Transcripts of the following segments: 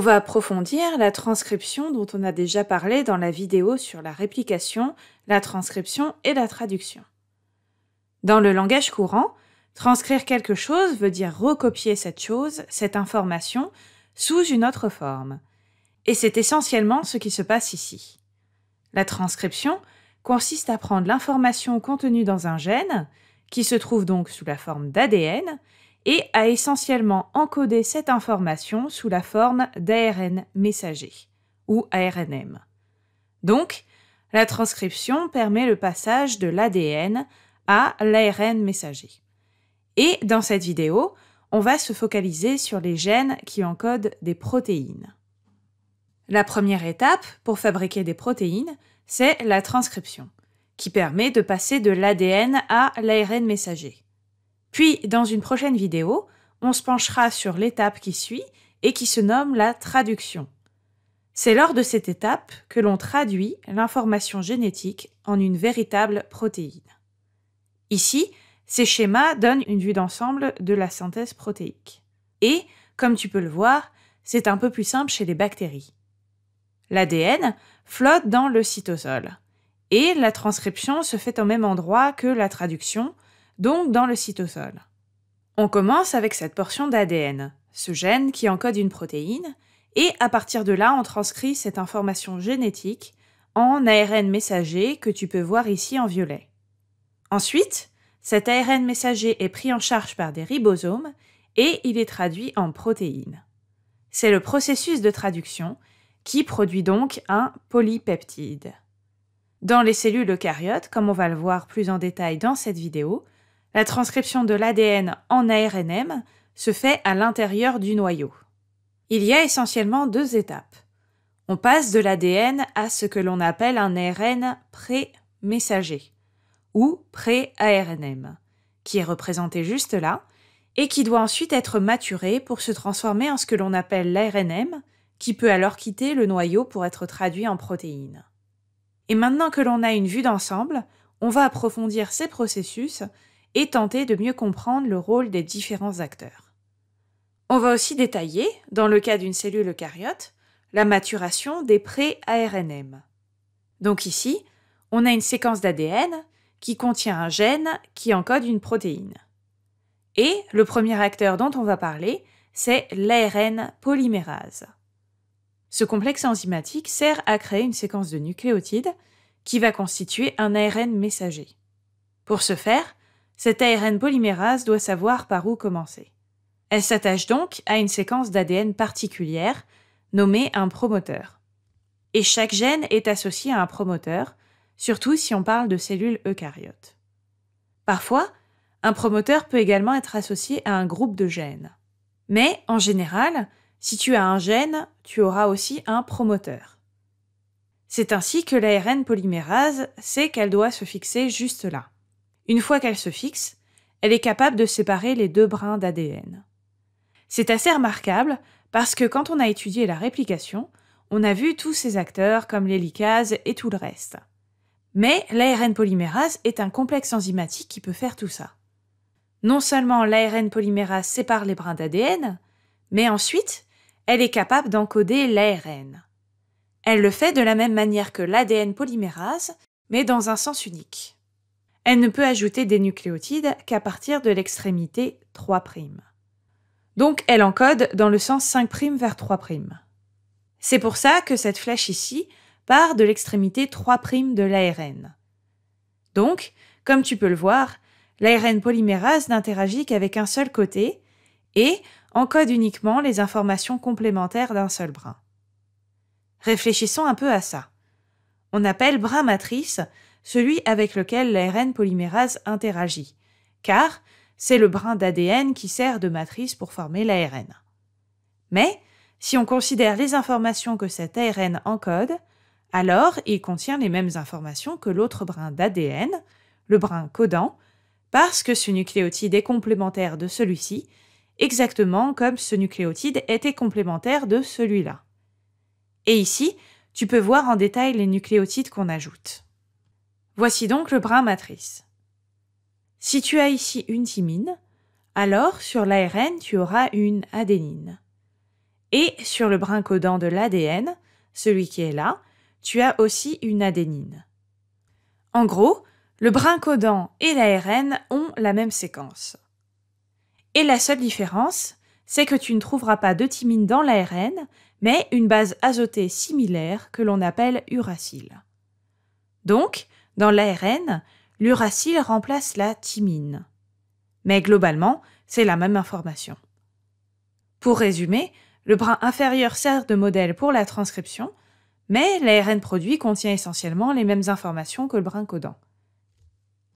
On va approfondir la transcription dont on a déjà parlé dans la vidéo sur la réplication, la transcription et la traduction. Dans le langage courant, transcrire quelque chose veut dire recopier cette chose, cette information, sous une autre forme. Et c'est essentiellement ce qui se passe ici. La transcription consiste à prendre l'information contenue dans un gène, qui se trouve donc sous la forme d'ADN, et a essentiellement encodé cette information sous la forme d'ARN messager ou ARNM. Donc, la transcription permet le passage de l'ADN à l'ARN messager. Et dans cette vidéo, on va se focaliser sur les gènes qui encodent des protéines. La première étape pour fabriquer des protéines, c'est la transcription, qui permet de passer de l'ADN à l'ARN messager. Puis, dans une prochaine vidéo, on se penchera sur l'étape qui suit et qui se nomme la traduction. C'est lors de cette étape que l'on traduit l'information génétique en une véritable protéine. Ici, ces schémas donnent une vue d'ensemble de la synthèse protéique. Et, comme tu peux le voir, c'est un peu plus simple chez les bactéries. L'ADN flotte dans le cytosol, et la transcription se fait au même endroit que la traduction, donc dans le cytosol. On commence avec cette portion d'ADN, ce gène qui encode une protéine, et à partir de là, on transcrit cette information génétique en ARN messager que tu peux voir ici en violet. Ensuite, cet ARN messager est pris en charge par des ribosomes et il est traduit en protéines. C'est le processus de traduction qui produit donc un polypeptide. Dans les cellules eucaryotes, comme on va le voir plus en détail dans cette vidéo, la transcription de l'ADN en ARNM se fait à l'intérieur du noyau. Il y a essentiellement deux étapes. On passe de l'ADN à ce que l'on appelle un ARN pré-messager ou pré-ARNM, qui est représenté juste là et qui doit ensuite être maturé pour se transformer en ce que l'on appelle l'ARNM, qui peut alors quitter le noyau pour être traduit en protéines. Et maintenant que l'on a une vue d'ensemble, on va approfondir ces processus et tenter de mieux comprendre le rôle des différents acteurs. On va aussi détailler, dans le cas d'une cellule eucaryote, la maturation des pré-ARNM. Donc ici, on a une séquence d'ADN qui contient un gène qui encode une protéine. Et le premier acteur dont on va parler, c'est l'ARN polymérase. Ce complexe enzymatique sert à créer une séquence de nucléotides qui va constituer un ARN messager. Pour ce faire, cette ARN polymérase doit savoir par où commencer. Elle s'attache donc à une séquence d'ADN particulière, nommée un promoteur. Et chaque gène est associé à un promoteur, surtout si on parle de cellules eucaryotes. Parfois, un promoteur peut également être associé à un groupe de gènes. Mais, en général, si tu as un gène, tu auras aussi un promoteur. C'est ainsi que l'ARN polymérase sait qu'elle doit se fixer juste là. Une fois qu'elle se fixe, elle est capable de séparer les deux brins d'ADN. C'est assez remarquable parce que quand on a étudié la réplication, on a vu tous ces acteurs comme l'hélicase et tout le reste. Mais l'ARN polymérase est un complexe enzymatique qui peut faire tout ça. Non seulement l'ARN polymérase sépare les brins d'ADN, mais ensuite, elle est capable d'encoder l'ARN. Elle le fait de la même manière que l'ADN polymérase, mais dans un sens unique. Elle ne peut ajouter des nucléotides qu'à partir de l'extrémité 3'. Donc elle encode dans le sens 5' vers 3'. C'est pour ça que cette flèche ici part de l'extrémité 3' de l'ARN. Donc, comme tu peux le voir, l'ARN polymérase n'interagit qu'avec un seul côté et encode uniquement les informations complémentaires d'un seul brin. Réfléchissons un peu à ça. On appelle brin matrice celui avec lequel l'ARN polymérase interagit, car c'est le brin d'ADN qui sert de matrice pour former l'ARN. Mais, si on considère les informations que cet ARN encode, alors il contient les mêmes informations que l'autre brin d'ADN, le brin codant, parce que ce nucléotide est complémentaire de celui-ci, exactement comme ce nucléotide était complémentaire de celui-là. Et ici, tu peux voir en détail les nucléotides qu'on ajoute. Voici donc le brin matrice. Si tu as ici une thymine, alors sur l'ARN tu auras une adénine. Et sur le brin codant de l'ADN, celui qui est là, tu as aussi une adénine. En gros, le brin codant et l'ARN ont la même séquence. Et la seule différence, c'est que tu ne trouveras pas de thymine dans l'ARN, mais une base azotée similaire que l'on appelle uracile. Donc, dans l'ARN, l'uracile remplace la thymine. Mais globalement, c'est la même information. Pour résumer, le brin inférieur sert de modèle pour la transcription, mais l'ARN produit contient essentiellement les mêmes informations que le brin codant.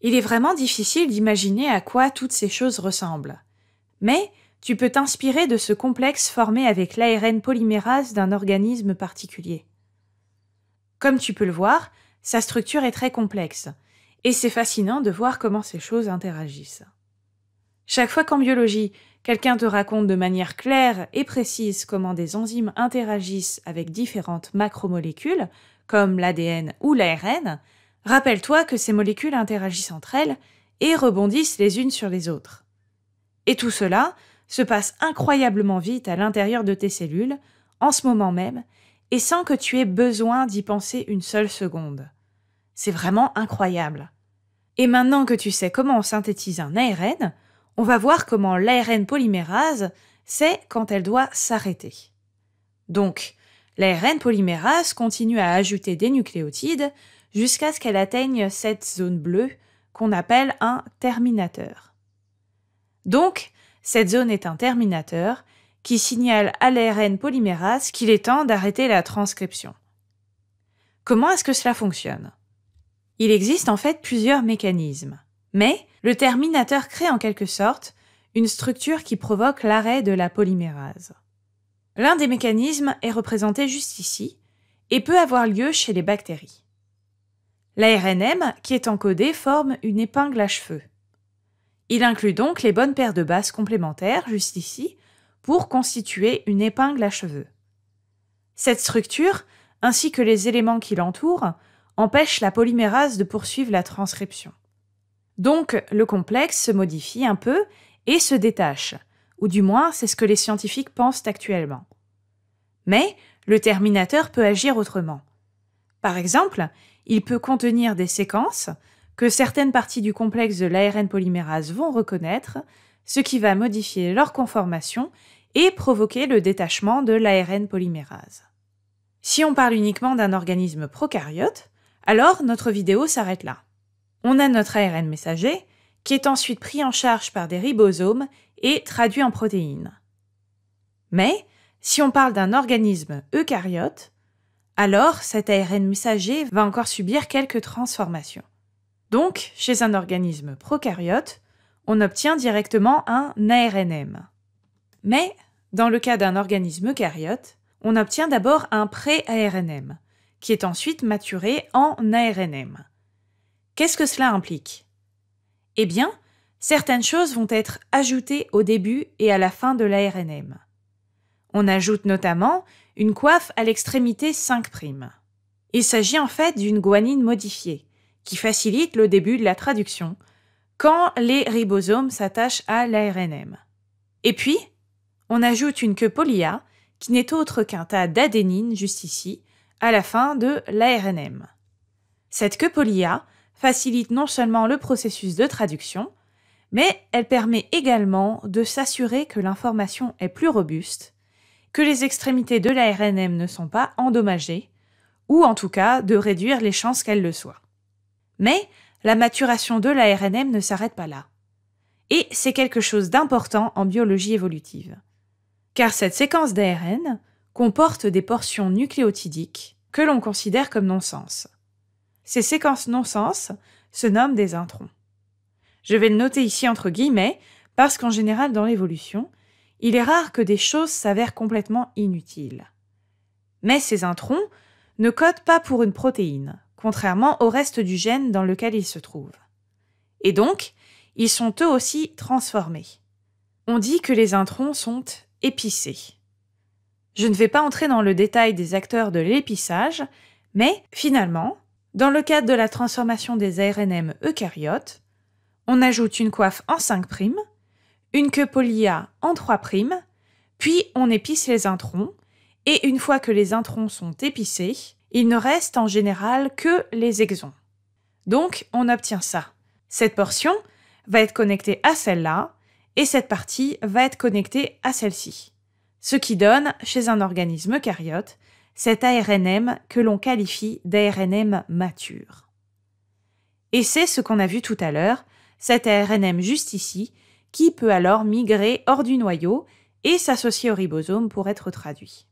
Il est vraiment difficile d'imaginer à quoi toutes ces choses ressemblent. Mais tu peux t'inspirer de ce complexe formé avec l'ARN polymérase d'un organisme particulier. Comme tu peux le voir, sa structure est très complexe, et c'est fascinant de voir comment ces choses interagissent. Chaque fois qu'en biologie, quelqu'un te raconte de manière claire et précise comment des enzymes interagissent avec différentes macromolécules, comme l'ADN ou l'ARN, rappelle-toi que ces molécules interagissent entre elles et rebondissent les unes sur les autres. Et tout cela se passe incroyablement vite à l'intérieur de tes cellules, en ce moment même, et sans que tu aies besoin d'y penser une seule seconde. C'est vraiment incroyable. Et maintenant que tu sais comment on synthétise un ARN, on va voir comment l'ARN polymérase sait quand elle doit s'arrêter. Donc, l'ARN polymérase continue à ajouter des nucléotides jusqu'à ce qu'elle atteigne cette zone bleue qu'on appelle un terminateur. Donc, cette zone est un terminateur qui signale à l'ARN polymérase qu'il est temps d'arrêter la transcription. Comment est-ce que cela fonctionne Il existe en fait plusieurs mécanismes, mais le terminateur crée en quelque sorte une structure qui provoque l'arrêt de la polymérase. L'un des mécanismes est représenté juste ici et peut avoir lieu chez les bactéries. L'ARNM, qui est encodé, forme une épingle à cheveux. Il inclut donc les bonnes paires de bases complémentaires, juste ici, pour constituer une épingle à cheveux. Cette structure, ainsi que les éléments qui l'entourent, empêchent la polymérase de poursuivre la transcription. Donc le complexe se modifie un peu et se détache, ou du moins c'est ce que les scientifiques pensent actuellement. Mais le terminateur peut agir autrement. Par exemple, il peut contenir des séquences que certaines parties du complexe de l'ARN polymérase vont reconnaître, ce qui va modifier leur conformation et provoquer le détachement de l'ARN polymérase. Si on parle uniquement d'un organisme prokaryote, alors notre vidéo s'arrête là. On a notre ARN messager, qui est ensuite pris en charge par des ribosomes et traduit en protéines. Mais, si on parle d'un organisme eucaryote, alors cet ARN messager va encore subir quelques transformations. Donc, chez un organisme prokaryote, on obtient directement un ARNM. Mais, dans le cas d'un organisme eucaryote, on obtient d'abord un pré-ARNM, qui est ensuite maturé en ARNM. Qu'est-ce que cela implique Eh bien, certaines choses vont être ajoutées au début et à la fin de l'ARNM. On ajoute notamment une coiffe à l'extrémité 5'. Il s'agit en fait d'une guanine modifiée, qui facilite le début de la traduction, quand les ribosomes s'attachent à l'ARNM. Et puis, on ajoute une queue polia, qui n'est autre qu'un tas d'adénine juste ici, à la fin de l'ARNM. Cette queue polia facilite non seulement le processus de traduction, mais elle permet également de s'assurer que l'information est plus robuste, que les extrémités de l'ARNM ne sont pas endommagées, ou en tout cas de réduire les chances qu'elles le soient. Mais la maturation de l'ARNM ne s'arrête pas là. Et c'est quelque chose d'important en biologie évolutive. Car cette séquence d'ARN comporte des portions nucléotidiques que l'on considère comme non-sens. Ces séquences non-sens se nomment des introns. Je vais le noter ici entre guillemets parce qu'en général dans l'évolution, il est rare que des choses s'avèrent complètement inutiles. Mais ces introns ne codent pas pour une protéine, contrairement au reste du gène dans lequel ils se trouvent. Et donc, ils sont eux aussi transformés. On dit que les introns sont épicés. Je ne vais pas entrer dans le détail des acteurs de l'épissage, mais finalement, dans le cadre de la transformation des ARNM eucaryotes, on ajoute une coiffe en 5', une queue polia en 3', puis on épice les introns, et une fois que les introns sont épicés, il ne reste en général que les exons. Donc on obtient ça. Cette portion va être connectée à celle-là, et cette partie va être connectée à celle-ci. Ce qui donne, chez un organisme eucaryote, cet ARNM que l'on qualifie d'ARNM mature. Et c'est ce qu'on a vu tout à l'heure, cet ARNM juste ici, qui peut alors migrer hors du noyau et s'associer au ribosome pour être traduit.